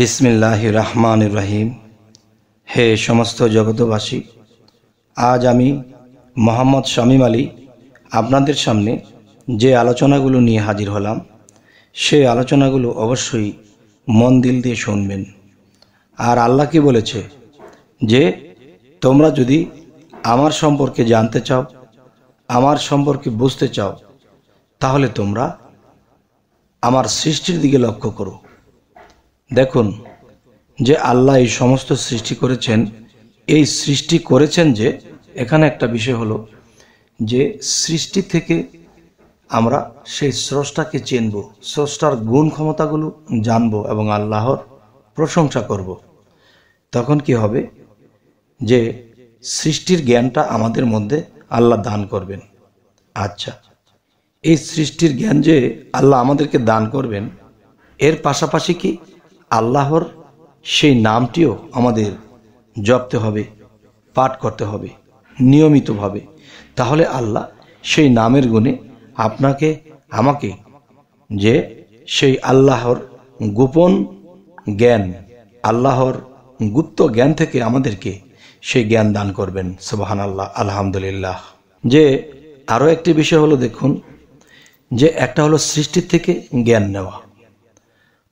বিসমিল্লাহ রহমান রহিম হে সমস্ত জগতবাসী আজ আমি মোহাম্মদ শামীম আলী আপনাদের সামনে যে আলোচনাগুলো নিয়ে হাজির হলাম সেই আলোচনাগুলো অবশ্যই মন দিল দিয়ে শুনবেন আর আল্লাহ কি বলেছে যে তোমরা যদি আমার সম্পর্কে জানতে চাও আমার সম্পর্কে বুঝতে চাও তাহলে তোমরা আমার সৃষ্টির দিকে লক্ষ্য করো দেখুন যে আল্লাহ এই সমস্ত সৃষ্টি করেছেন এই সৃষ্টি করেছেন যে এখানে একটা বিষয় হলো যে সৃষ্টি থেকে আমরা সেই স্রষ্টাকে চেনব স্রষ্টার গুণ ক্ষমতাগুলো জানব এবং আল্লাহর প্রশংসা করব তখন কি হবে যে সৃষ্টির জ্ঞানটা আমাদের মধ্যে আল্লাহ দান করবেন আচ্ছা এই সৃষ্টির জ্ঞান যে আল্লাহ আমাদেরকে দান করবেন এর পাশাপাশি কি আল্লাহর সেই নামটিও আমাদের জপতে হবে পাঠ করতে হবে নিয়মিতভাবে তাহলে আল্লাহ সেই নামের গুণে আপনাকে আমাকে যে সেই আল্লাহর গোপন জ্ঞান আল্লাহর গুপ্ত জ্ঞান থেকে আমাদেরকে সেই জ্ঞান দান করবেন সুবাহান আল্লাহ আলহামদুলিল্লাহ যে আরও একটি বিষয় হলো দেখুন যে একটা হলো সৃষ্টির থেকে জ্ঞান নেওয়া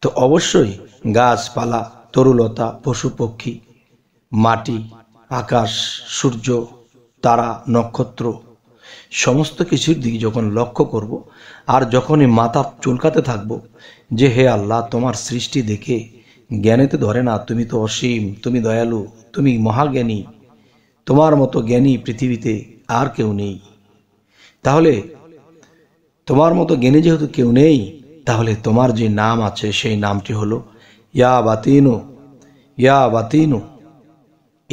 তো অবশ্যই গাছপালা তরুলতা পশু পক্ষী মাটি আকাশ সূর্য তারা নক্ষত্র সমস্ত কিছুর দিকে যখন লক্ষ্য করব আর যখনই মাথা চুলকাতে থাকব যে হে আল্লাহ তোমার সৃষ্টি দেখে জ্ঞানেতে ধরে না তুমি তো অসীম তুমি দয়ালু তুমি মহাজ্ঞানী তোমার মতো জ্ঞানী পৃথিবীতে আর কেউ নেই তাহলে তোমার মতো জ্ঞানী যেহেতু কেউ নেই তাহলে তোমার যে নাম আছে সেই নামটি হলো ইয়া বাতিনু ইয়া বাতিনু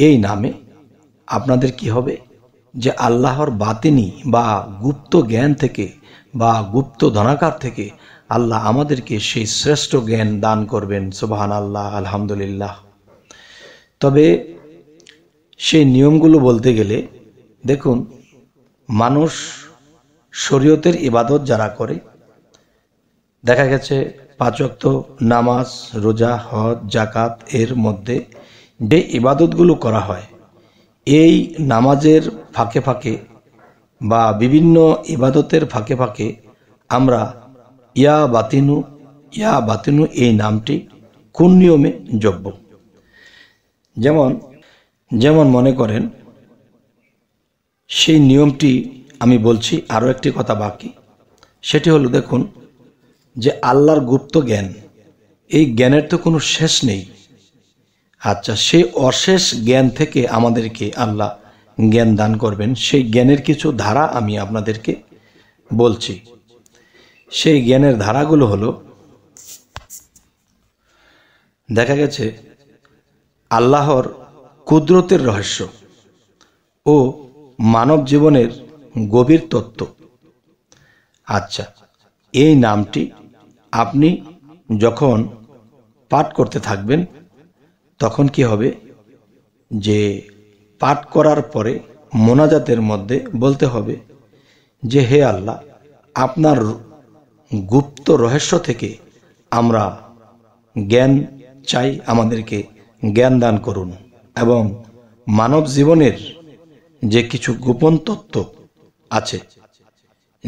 এই নামে আপনাদের কি হবে যে আল্লাহর বাতিনি বা গুপ্ত জ্ঞান থেকে বা গুপ্ত ধনাকার থেকে আল্লাহ আমাদেরকে সেই শ্রেষ্ঠ জ্ঞান দান করবেন সোবাহান আল্লাহ আলহামদুলিল্লাহ তবে সেই নিয়মগুলো বলতে গেলে দেখুন মানুষ শরীয়তের ইবাদত যারা করে দেখা গেছে পাঁচক্ত নামাজ রোজা হজ জাকাত এর মধ্যে যে ইবাদতগুলো করা হয় এই নামাজের ফাঁকে ফাঁকে বা বিভিন্ন ইবাদতের ফাঁকে ফাঁকে আমরা ইয়া বাতিনু ইয়া বাতিনু এই নামটি কোন নিয়মে যোগ্য যেমন যেমন মনে করেন সেই নিয়মটি আমি বলছি আরও একটি কথা বাকি সেটি হলো দেখুন যে আল্লাহর গুপ্ত জ্ঞান এই জ্ঞানের তো কোনো শেষ নেই আচ্ছা সেই অশেষ জ্ঞান থেকে আমাদেরকে আল্লাহ জ্ঞান দান করবেন সেই জ্ঞানের কিছু ধারা আমি আপনাদেরকে বলছি সেই জ্ঞানের ধারাগুলো হলো দেখা গেছে আল্লাহর কুদরতের রহস্য ও মানব জীবনের গভীর তত্ত্ব আচ্ছা এই নামটি আপনি যখন পাঠ করতে থাকবেন তখন কি হবে যে পাঠ করার পরে মোনাজাতের মধ্যে বলতে হবে যে হে আল্লাহ আপনার গুপ্ত রহস্য থেকে আমরা জ্ঞান চাই আমাদেরকে জ্ঞান দান করুন এবং মানব জীবনের যে কিছু গোপন তত্ত্ব আছে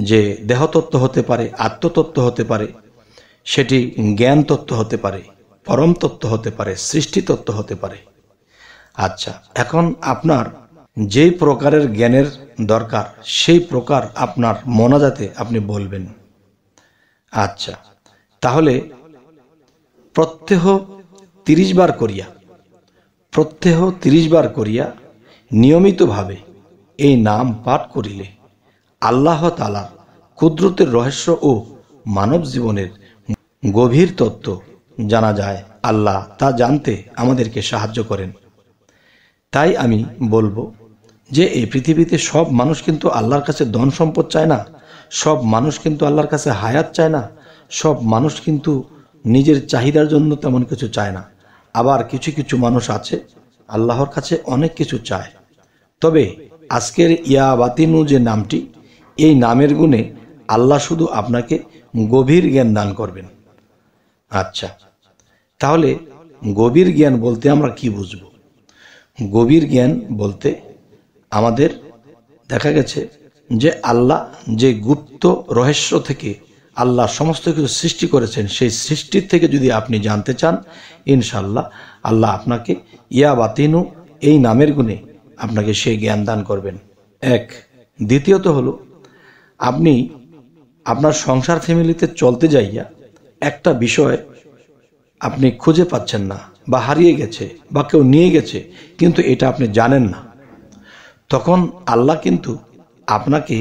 যে দেহতত্ত্ব হতে পারে আত্মতত্ত্ব হতে পারে সেটি জ্ঞান তত্ত্ব হতে পারে পরম তত্ত্ব হতে পারে সৃষ্টি তত্ত্ব হতে পারে আচ্ছা এখন আপনার যেই প্রকারের জ্ঞানের দরকার সেই প্রকার আপনার মনাজাতে আপনি বলবেন আচ্ছা তাহলে প্রত্যহ তিরিশ বার করিয়া প্রত্যহ তিরিশ বার করিয়া নিয়মিতভাবে এই নাম পাঠ করিলে আল্লাহ তালার কুদরতের রহস্য ও মানব জীবনের গভীর তত্ত্ব জানা যায় আল্লাহ তা জানতে আমাদেরকে সাহায্য করেন তাই আমি বলবো যে এই পৃথিবীতে সব মানুষ কিন্তু আল্লাহর কাছে ধন সম্পদ চায় না সব মানুষ কিন্তু আল্লাহর কাছে হায়াত চায় না সব মানুষ কিন্তু নিজের চাহিদার জন্য তেমন কিছু চায় না আবার কিছু কিছু মানুষ আছে আল্লাহর কাছে অনেক কিছু চায় তবে আজকের ইয়া বাতিনু যে নামটি এই নামের গুণে আল্লাহ শুধু আপনাকে গভীর জ্ঞান দান করবেন আচ্ছা তাহলে গভীর জ্ঞান বলতে আমরা কি বুঝব গভীর জ্ঞান বলতে আমাদের দেখা গেছে যে আল্লাহ যে গুপ্ত রহস্য থেকে আল্লাহ সমস্ত কিছু সৃষ্টি করেছেন সেই সৃষ্টির থেকে যদি আপনি জানতে চান ইনশাল্লাহ আল্লাহ আপনাকে ইয়া বাতিনু এই নামের গুণে আপনাকে সেই জ্ঞান দান করবেন এক দ্বিতীয়ত হলো আপনি আপনার সংসার ফ্যামিলিতে চলতে যাইয়া একটা বিষয় আপনি খুঁজে পাচ্ছেন না বা হারিয়ে গেছে বা কেউ নিয়ে গেছে কিন্তু এটা আপনি জানেন না তখন আল্লাহ কিন্তু আপনাকে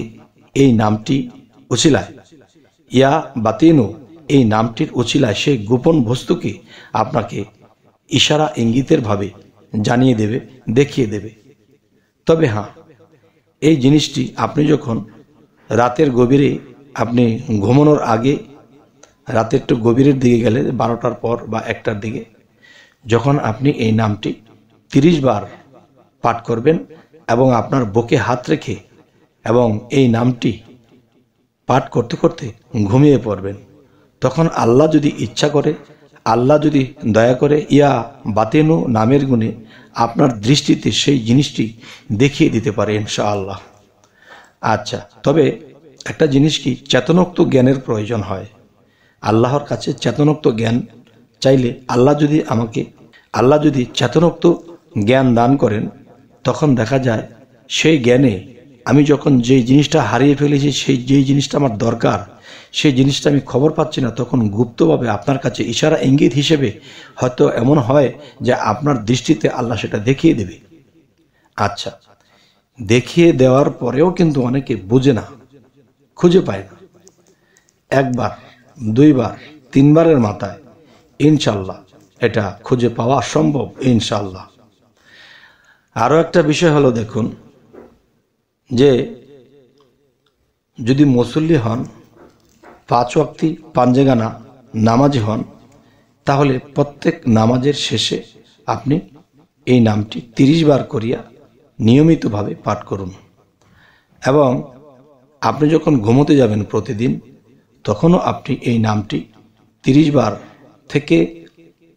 এই নামটি উচিলায় ইয়া বাতিনু এই নামটির উচিলায় সেই গোপন বস্তুকে আপনাকে ইশারা ইঙ্গিতের ভাবে জানিয়ে দেবে দেখিয়ে দেবে তবে হ্যাঁ এই জিনিসটি আপনি যখন রাতের গভীরে আপনি ঘুমানোর আগে রাতে একটু গভীরের দিকে গেলে বারোটার পর বা একটার দিকে যখন আপনি এই নামটি তিরিশ বার পাঠ করবেন এবং আপনার বুকে হাত রেখে এবং এই নামটি পাঠ করতে করতে ঘুমিয়ে পড়বেন তখন আল্লাহ যদি ইচ্ছা করে আল্লাহ যদি দয়া করে ইয়া বাতেনু নামের গুণে আপনার দৃষ্টিতে সেই জিনিসটি দেখিয়ে দিতে পারে ইনশা আল্লাহ আচ্ছা তবে একটা জিনিস কি চেতনোক্ত জ্ঞানের প্রয়োজন হয় আল্লাহর কাছে চেতনোক্ত জ্ঞান চাইলে আল্লাহ যদি আমাকে আল্লাহ যদি চেতনোক্ত জ্ঞান দান করেন তখন দেখা যায় সেই জ্ঞানে আমি যখন যেই জিনিসটা হারিয়ে ফেলেছি সেই যেই জিনিসটা আমার দরকার সেই জিনিসটা আমি খবর পাচ্ছি না তখন গুপ্তভাবে আপনার কাছে ইশারা ইঙ্গিত হিসেবে হয়তো এমন হয় যে আপনার দৃষ্টিতে আল্লাহ সেটা দেখিয়ে দেবে আচ্ছা দেখিয়ে দেওয়ার পরেও কিন্তু অনেকে বোঝে না খুঁজে পায় না একবার দুইবার তিনবারের মাথায় ইনশাল্লাহ এটা খুঁজে পাওয়া সম্ভব ইনশাল্লাহ আরও একটা বিষয় হলো দেখুন যে যদি মুসল্লি হন পাঁচ অক্তি পাঞ্জেগানা নামাজি হন তাহলে প্রত্যেক নামাজের শেষে আপনি এই নামটি তিরিশ বার করিয়া নিয়মিতভাবে পাঠ করুন এবং আপনি যখন ঘুমোতে যাবেন প্রতিদিন তখনও আপনি এই নামটি তিরিশ বার থেকে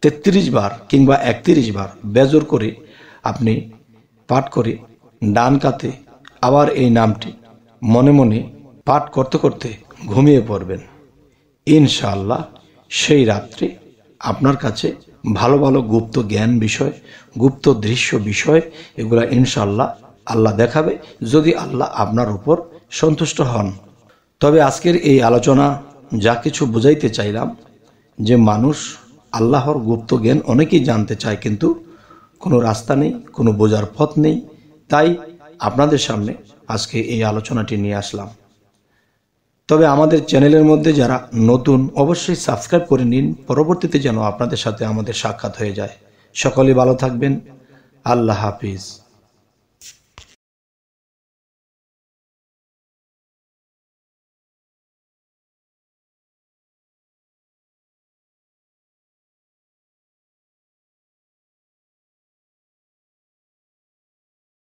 তেত্রিশ বার কিংবা একত্রিশ বার বেজর করে আপনি পাঠ করে ডান কাতে আবার এই নামটি মনে মনে পাঠ করতে করতে ঘুমিয়ে পড়বেন ইনশাআল্লাহ সেই রাত্রে আপনার কাছে ভালো ভালো গুপ্ত জ্ঞান বিষয় গুপ্ত দৃশ্য বিষয় এগুলা ইনশাল্লাহ আল্লাহ দেখাবে যদি আল্লাহ আপনার উপর সন্তুষ্ট হন তবে আজকের এই আলোচনা যা কিছু বুঝাইতে চাইলাম যে মানুষ আল্লাহর গুপ্ত জ্ঞান অনেকেই জানতে চায় কিন্তু কোনো রাস্তা নেই কোনো বোঝার পথ নেই তাই আপনাদের সামনে আজকে এই আলোচনাটি নিয়ে আসলাম তবে আমাদের চ্যানেলের মধ্যে যারা নতুন অবশ্যই সাবস্ক্রাইব করে নিন পরবর্তীতে যেন আপনাদের সাথে আমাদের সাক্ষাৎ হয়ে যায় সকলে ভালো থাকবেন আল্লাহ হাফিজ